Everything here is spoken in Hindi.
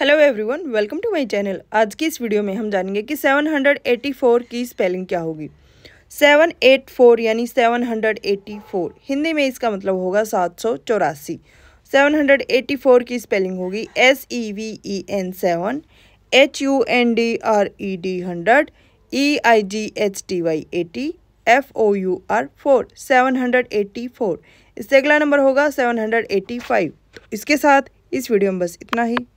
hello everyone welcome to my channel आज की इस वीडियो में हम जानेंगे कि 784 की स्पेलिंग क्या होगी 784 यानी 784 हिंदी में इसका मतलब होगा सात सौ चौरासी सेवन की स्पेलिंग होगी S E V E N seven H U N D R E D hundred E I G H T Y eighty F O U R four seven hundred four इससे अगला नंबर होगा सेवन हंड्रेड फाइव इसके साथ इस वीडियो में बस इतना ही